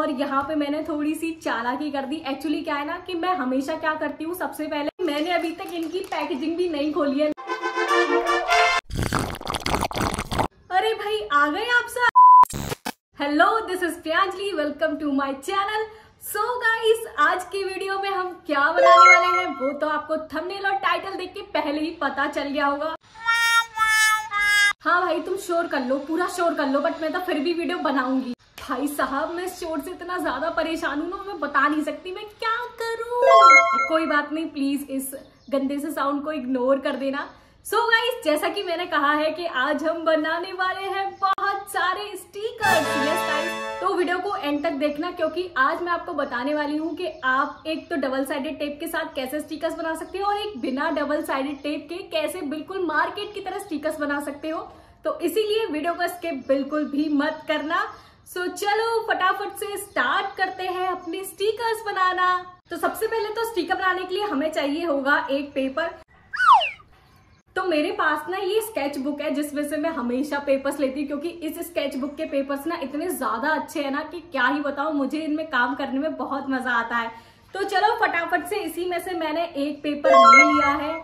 और यहाँ पे मैंने थोड़ी सी चालाकी कर दी एक्चुअली क्या है ना कि मैं हमेशा क्या करती हूँ सबसे पहले मैंने अभी तक इनकी पैकेजिंग भी नहीं खोली है अरे भाई आ गए आप सब हेलो दिस इज प्याजली welcome to my channel so guys आज की वीडियो में हम क्या बनाने वाले हैं वो तो आपको थंबनेल और टाइटल देख के पहले ही पता चल गया होगा हाँ भाई तुम शोर कर लो पूरा शोर कर लो बट मैं तो फिर भी वीडियो बनाऊंगी भाई साहब मैं शोर से इतना ज्यादा परेशान हूँ ना मैं बता नहीं सकती मैं क्या करूँ कोई बात नहीं प्लीज इस गंदे से साउंड को इग्नोर कर देना सो so गाइस जैसा कि मैंने कहा है कि आज हम बनाने वाले हैं बहुत सारे स्टिकर्स yes, तो वीडियो को एंड तक देखना क्योंकि आज मैं आपको बताने वाली हूँ कि आप एक तो डबल साइडेड टेप के साथ कैसे स्टिकर्स बना सकते हो और एक बिना डबल साइडेड टेप के कैसे बिल्कुल मार्केट की तरह स्टिकर्स बना सकते हो तो इसीलिए वीडियो को स्किप बिल्कुल भी मत करना सो so, चलो फटाफट से स्टार्ट करते हैं अपने स्टिकर्स बनाना तो सबसे पहले तो स्टिकर बनाने के लिए हमें चाहिए होगा एक पेपर तो मेरे पास ना ये स्केच बुक है जिसमें से मैं हमेशा पेपर्स लेती हूँ क्योंकि इस स्केच बुक के पेपर्स ना इतने ज्यादा अच्छे हैं ना कि क्या ही बताओ मुझे इनमें काम करने में बहुत मजा आता है तो चलो फटाफट से इसी में से मैंने एक पेपर ले लिया है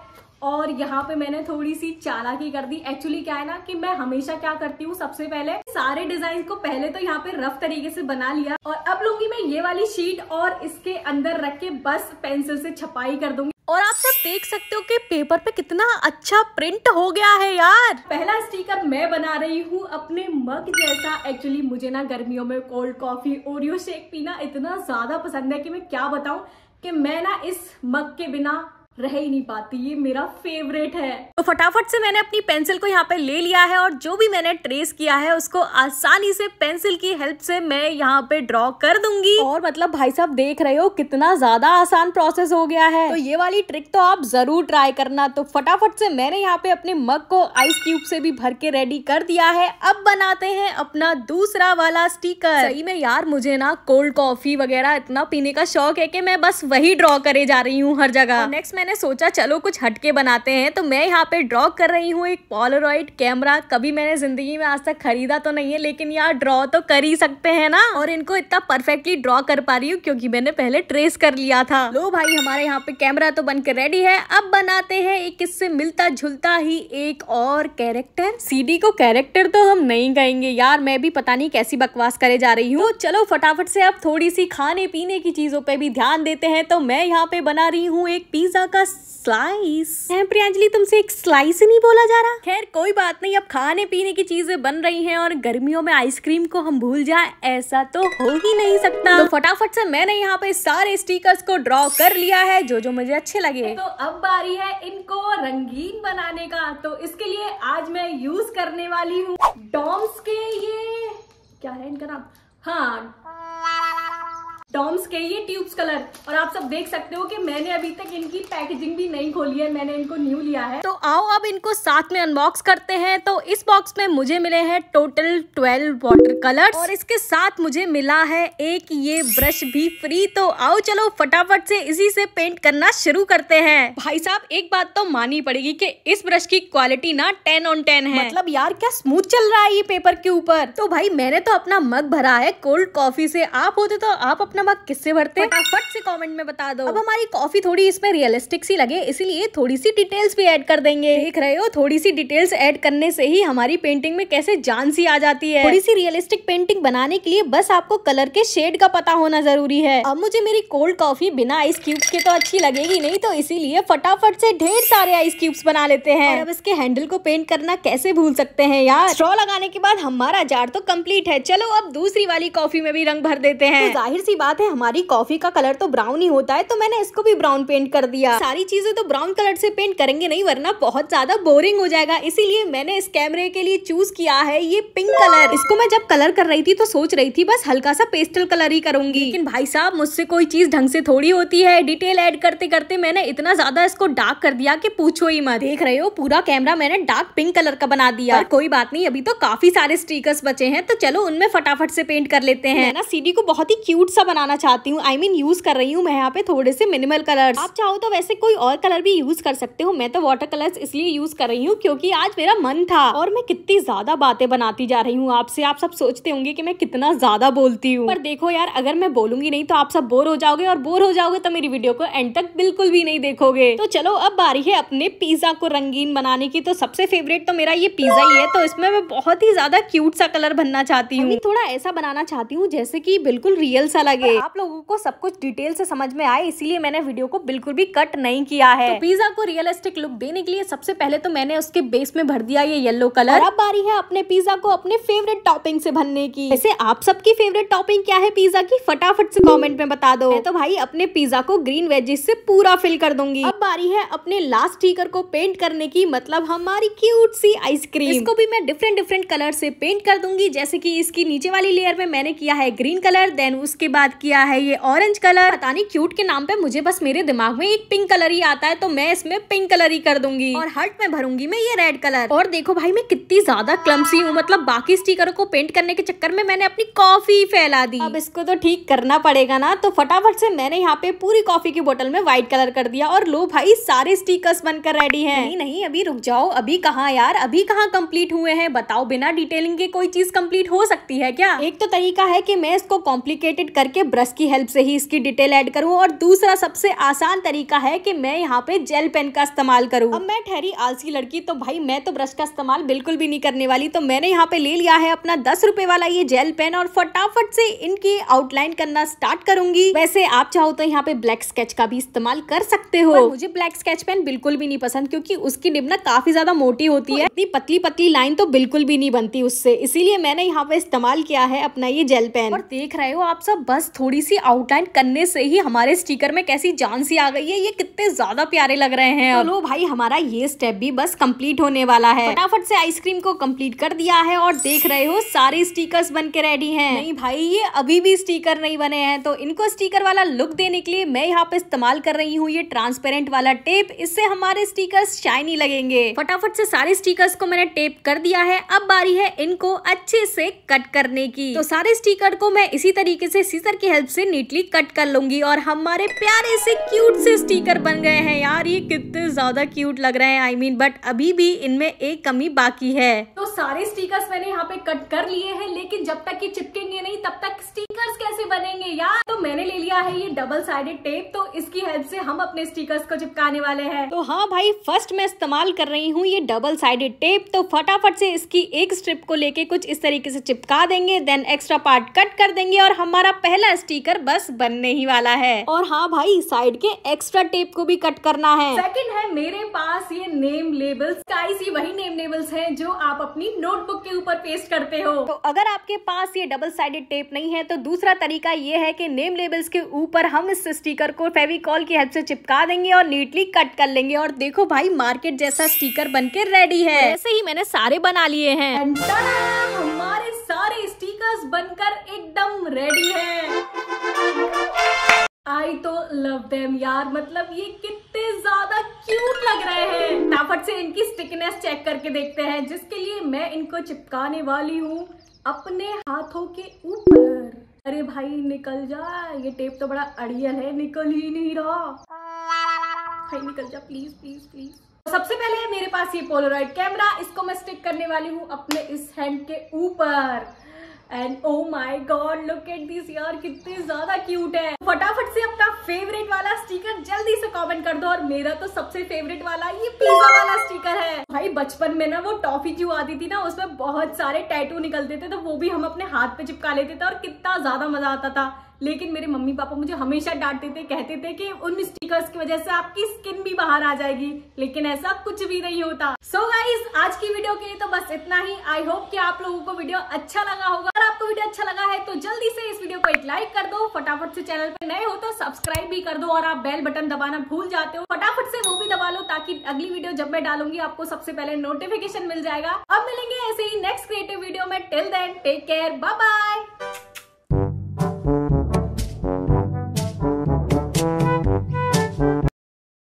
और यहाँ पे मैंने थोड़ी सी चालाकी कर दी एक्चुअली क्या है ना कि मैं हमेशा क्या करती हूँ सबसे पहले सारे डिजाइन को पहले तो यहाँ पे रफ तरीके से बना लिया और अब लूंगी मैं ये वाली शीट और इसके अंदर रख के बस पेंसिल से छपाई कर दूंगी और आप सब देख सकते हो कि पेपर पे कितना अच्छा प्रिंट हो गया है यार पहला स्टिकर मैं बना रही हूँ अपने मग जैसा एक्चुअली मुझे ना गर्मियों में कोल्ड कॉफी ओरियो शेक पीना इतना ज्यादा पसंद है कि मैं क्या बताऊँ कि मैं ना इस मग के बिना रह ही नहीं पाती ये मेरा फेवरेट है तो फटाफट से मैंने अपनी पेंसिल को यहाँ पे ले लिया है और जो भी मैंने ट्रेस किया है उसको आसानी से पेंसिल की हेल्प से मैं यहाँ पे ड्रॉ कर दूंगी और मतलब भाई साहब देख रहे हो कितना ज्यादा आसान प्रोसेस हो गया है तो ये वाली ट्रिक तो आप जरूर ट्राई करना तो फटाफट से मैंने यहाँ पे अपने मग को आइस क्यूब से भी भर के रेडी कर दिया है अब बनाते हैं अपना दूसरा वाला स्टीकर सही में यार मुझे ना कोल्ड कॉफी वगैरह इतना पीने का शौक है की मैं बस वही ड्रॉ करे जा रही हूँ हर जगह नेक्स्ट मैंने सोचा चलो कुछ हटके बनाते हैं तो मैं यहाँ पे ड्रॉ कर रही हूँ एक पॉलरॉइड कैमरा कभी मैंने ज़िंदगी में आज तक खरीदा तो नहीं है लेकिन यार ड्रॉ तो कर ही सकते हैं ना और इनको इतना परफेक्टली ड्रॉ कर पा रही हूँ क्योंकि मैंने पहले ट्रेस कर लिया था लो भाई हमारे यहाँ पे कैमरा तो बनकर रेडी है अब बनाते हैं एक इससे मिलता जुलता ही एक और कैरेक्टर सीडी को कैरेक्टर तो हम नहीं कहेंगे यार मैं भी पता नहीं कैसी बकवास करे जा रही हूँ तो चलो फटाफट से अब थोड़ी सी खाने पीने की चीजों पर भी ध्यान देते हैं तो मैं यहाँ पे बना रही हूँ एक पिज्जा का स्लाइस प्रियांजलि तुमसे एक स्लाइस ही नहीं बोला जा रहा खैर कोई बात नहीं अब खाने पीने की चीजें बन रही हैं और गर्मियों में आइसक्रीम को हम भूल जाए ऐसा तो हो ही नहीं सकता तो फटाफट से मैंने यहाँ पे सारे स्टिकर्स को ड्रॉ कर लिया है जो जो मुझे अच्छे लगे तो अब बारी है इनको रंगीन बनाने का तो इसके लिए आज मैं यूज करने वाली हूँ डॉम्स के ये क्या है इनका नाम हाँ डॉम्स के ये ट्यूब्स कलर और आप सब देख सकते हो कि मैंने अभी तक इनकी पैकेजिंग भी नहीं खोली है मैंने इनको न्यू लिया है तो आओ अब इनको साथ में अनबॉक्स करते हैं तो इस बॉक्स में मुझे मिले हैं टोटल ट्वेल्व वाटर कलर्स और इसके साथ मुझे मिला है एक ये ब्रश भी फ्री तो आओ चलो फटाफट से इसी से पेंट करना शुरू करते हैं भाई साहब एक बात तो माननी पड़ेगी की इस ब्रश की क्वालिटी ना टेन ऑन टेन है मतलब यार क्या स्मूथ चल रहा है ये पेपर के ऊपर तो भाई मैंने तो अपना मग भरा है कोल्ड कॉफी से आप होते तो आप अपना नमक किससे भरते हैं फटाफट से कमेंट में बता दो अब हमारी कॉफी थोड़ी इसमें रियलिस्टिक सी लगे इसीलिए थोड़ी सी डिटेल्स भी ऐड कर देंगे देख रहे हो थोड़ी सी डिटेल्स ऐड करने से ही हमारी पेंटिंग में कैसे जान सी आ जाती है थोड़ी सी रियलिस्टिक पेंटिंग बनाने के लिए बस आपको कलर के शेड का पता होना जरूरी है अब मुझे मेरी कोल्ड कॉफी बिना आइस क्यूब्स के तो अच्छी लगेगी नहीं तो इसीलिए फटाफट से ढेर सारे आइस क्यूब्स बना लेते हैं अब इसके हैंडल को पेंट करना कैसे भूल सकते हैं यार स्ट्रॉ लगाने के बाद हमारा जार तो कम्प्लीट है चलो अब दूसरी वाली कॉफी में भी रंग भर देते हैं तो जाहिर सी बात बात है हमारी कॉफी का कलर तो ब्राउन ही होता है तो मैंने इसको भी ब्राउन पेंट कर दिया सारी चीजें तो ब्राउन कलर से पेंट करेंगे नहीं वरना बहुत ज्यादा बोरिंग हो जाएगा इसीलिए मैंने इस कैमरे के लिए चूज किया है ये पिंक कलर इसको मैं जब कलर कर रही थी तो सोच रही थी बस हल्का सा पेस्टल कलर ही करूंगी लेकिन भाई साहब मुझसे कोई चीज ढंग से थोड़ी होती है डिटेल एड करते करते मैंने इतना ज्यादा इसको डार्क कर दिया की पूछो ही मैं देख रहे हो पूरा कैमरा मैंने डार्क पिंक कलर का बना दिया कोई बात नहीं अभी तो काफी सारे स्टीकर्स बचे हैं तो चलो उनमें फटाफट से पेंट कर लेते हैं ना सीडी को बहुत ही क्यूट सा बना बनाना चाहती हूँ आई मीन यूज़ कर रही हूँ मैं यहाँ पे थोड़े से मिनिमल कलर आप चाहो तो वैसे कोई और कलर भी यूज़ कर सकते हो मैं तो वाटर कलर इसलिए यूज़ कर रही हूँ क्योंकि आज मेरा मन था और मैं कितनी ज़्यादा बातें बनाती जा रही हूँ आपसे आप सब सोचते होंगे की मैं कितना ज़्यादा बोलती हूँ पर देखो यार अगर मैं बोलूंगी नहीं तो आप सब बोर हो जाओगे और बोर हो जाओगे तो मेरी वीडियो को एंड तक बिल्कुल भी नहीं देखोगे तो चलो अब बारी है अपने पिज्ज़ा को रंगीन बनाने की तो सबसे फेवरेट तो मेरा ये पिज्ज़ा ही है तो इसमें मैं बहुत ही ज़्यादा क्यूट सा कलर बनना चाहती हूँ थोड़ा ऐसा बनाना चाहती हूँ जैसे कि बिल्कुल रियल सा लगे लगे आप लोगों को सब कुछ डिटेल से समझ में आए इसीलिए मैंने वीडियो को बिल्कुल भी कट नहीं किया है तो पिज्जा को रियलिस्टिक लुक देने के लिए सबसे पहले तो मैंने उसके बेस में भर दिया ये येलो कलर अब बारी है अपने पिज्जा को अपने फेवरेट टॉपिंग से भरने की वैसे आप सबकी फेवरेट टॉपिंग क्या है पिज्जा की फटाफट से कॉमेंट में बता दो तो भाई अपने पिज्जा को ग्रीन वेजेस से पूरा फिल कर दूंगी बारी है अपने लास्ट स्टीकर को पेंट करने की मतलब हमारी क्यूट सी आइसक्रीम इसको भी मैं डिफरेंट डिफरेंट कलर से पेंट कर दूंगी जैसे कि इसकी नीचे वाली लेयर में मैंने किया है ग्रीन कलर देन उसके बाद किया है ये ऑरेंज कलर पता नहीं क्यूट के नाम पे मुझे बस मेरे दिमाग में एक पिंक कलर ही आता है तो मैं इसमें पिंक कलर ही कर दूंगी और हर्ट में भरूंगी मैं ये रेड कलर और देखो भाई मैं कितनी ज्यादा क्लमसी हूँ मतलब बाकी स्टीकर को पेंट करने के चक्कर में मैंने अपनी कॉफी फैला दी अब इसको तो ठीक करना पड़ेगा ना तो फटाफट से मैंने यहाँ पे पूरी कॉफी की बोतल में व्हाइट कलर कर दिया और लो भाई सारे स्टिकर्स बनकर रेडी हैं नहीं नहीं अभी रुक जाओ अभी कहाँ यार अभी कहाँ कंप्लीट हुए हैं बताओ बिना डिटेलिंग के कोई चीज कंप्लीट हो सकती है क्या एक तो तरीका है कि मैं इसको कॉम्प्लिकेटेड करके ब्रश की हेल्प से ही इसकी डिटेल ऐड करूँ और दूसरा सबसे आसान तरीका है की मैं यहाँ पे जेल पेन का इस्तेमाल करूँ अब मैं ठहरी आलसी लड़की तो भाई मैं तो ब्रश का इस्तेमाल बिल्कुल भी नहीं करने वाली तो मैंने यहाँ पे ले लिया है अपना दस रूपए वाला ये जेल पेन और फटाफट से इनकी आउटलाइन करना स्टार्ट करूंगी वैसे आप चाहो तो यहाँ पे ब्लैक स्केच का भी इस्तेमाल कर सकते हो मुझे मुझे ब्लैक स्केच पेन बिल्कुल भी नहीं पसंद क्योंकि उसकी निब ना काफ़ी ज़्यादा मोटी होती है इतनी पतली पतली लाइन तो बिल्कुल भी नहीं बनती उससे इसीलिए मैंने यहाँ पे इस्तेमाल किया है अपना ये जेल पेन और देख रहे हो आप सब बस थोड़ी सी आउटलाइन करने से ही हमारे स्टीकर में कैसी जान सी आ गई है ये कितने ज़्यादा प्यारे लग रहे हैं चलो भाई हमारा ये स्टेप भी बस कम्प्लीट होने वाला है फटाफट से आइसक्रीम को कम्प्लीट कर दिया है और देख रहे हो सारे स्टीकर बन के रेडी है नहीं भाई ये अभी भी स्टीकर नहीं बने हैं तो इनको स्टीकर वाला लुक देने के लिए मैं यहाँ पे इस्तेमाल कर रही हूँ ये ट्रांसपेरेंट वाला टेप इससे हमारे स्टिकर्स शाइनी लगेंगे फटाफट से सारे स्टिकर्स को मैंने टेप कर दिया है अब बारी है इनको अच्छे से कट करने की तो सारे स्टिकर को मैं इसी तरीके से सीजर की हेल्प से नीटली कट कर लूंगी और हमारे प्यारे से क्यूट से स्टीकर बन गए हैं यार ये कितने ज्यादा क्यूट लग रहे हैं आई मीन बट अभी भी इनमें एक कमी बाकी है तो सारे स्टीकर मैंने यहाँ पे कट कर लिए है लेकिन जब तक ये चिपकेंगे नहीं तब तक स्टीकर कैसे बनेंगे यार मैंने ले लिया है ये डबल साइडेड टेप तो इसकी हेल्प से हम अपने स्टिकर्स को चिपकाने वाले हैं तो हाँ भाई फर्स्ट मैं इस्तेमाल कर रही हूँ ये डबल साइडेड टेप तो फटाफट से इसकी एक स्ट्रिप को लेके कुछ इस तरीके से चिपका देंगे देन एक्स्ट्रा पार्ट कट कर देंगे और हमारा पहला स्टीकर बस बनने ही वाला है और हाँ भाई साइड के एक्स्ट्रा टेप को भी कट करना है सेकेंड है मेरे पास ये नेम लेबल्स काइसी वही नेम लेबल्स है जो आप अपनी नोटबुक के ऊपर पेस्ट करते हो तो अगर आपके पास ये डबल साइडेड टेप नहीं है तो दूसरा तरीका ये है की नेम नेम लेबल्स के ऊपर हम इस स्टिकर को फेविकॉल की हेल्प से चिपका देंगे और नीटली कट कर लेंगे और देखो भाई मार्केट जैसा स्टिकर बन के रेडी है ऐसे ही मैंने सारे बना लिए हैं हमारे सारे स्टिकर्स बनकर एकदम रेडी है आई तो लव देम यार मतलब ये कितने ज्यादा क्यूट लग रहे हैं फटाफट से इनकी स्टिकनेस चेक करके देखते हैं जिसके लिए मैं इनको चिपकाने वाली हूँ अपने हाथों के ऊपर अरे भाई निकल जा ये टेप तो बड़ा अड़ियल है निकल ही नहीं रहा भाई निकल जा प्लीज प्लीज प्लीज सबसे पहले है मेरे पास ये पोलोराइड कैमरा इसको मैं स्टिक करने वाली हूँ अपने इस हैंड के ऊपर and oh my god look at this यार कितने ज्यादा क्यूट है फटाफट से अपना फेवरेट वाला स्टिकर जल्दी से कमेंट कर दो और मेरा तो सबसे फेवरेट वाला ये पिज्जा वाला स्टिकर है भाई बचपन में ना वो टॉफी जो आती थी ना उसमें बहुत सारे टैटू निकलते थे तो वो भी हम अपने हाथ पे चिपका लेते थे और कितना ज्यादा मजा आता था लेकिन मेरे मम्मी पापा मुझे हमेशा डांटते थे कहते थे कि उन स्टिकर्स की वजह से आपकी स्किन भी बाहर आ जाएगी लेकिन ऐसा कुछ भी नहीं होता सो so गाइज आज की वीडियो के लिए तो बस इतना ही आई होप कि आप लोगों को वीडियो अच्छा लगा होगा अगर आपको वीडियो अच्छा लगा है तो जल्दी से इस वीडियो को एक लाइक कर दो फटाफट से चैनल पर नए हो तो सब्सक्राइब भी कर दो और आप बेल बटन दबाना भूल जाते हो फटाफट से वो भी दबा लो ताकि अगली वीडियो जब मैं डालूंगी आपको सबसे पहले नोटिफिकेशन मिल जाएगा अब मिलेंगे ऐसे ही नेक्स्ट क्रिएटिव वीडियो में till then take care bye bye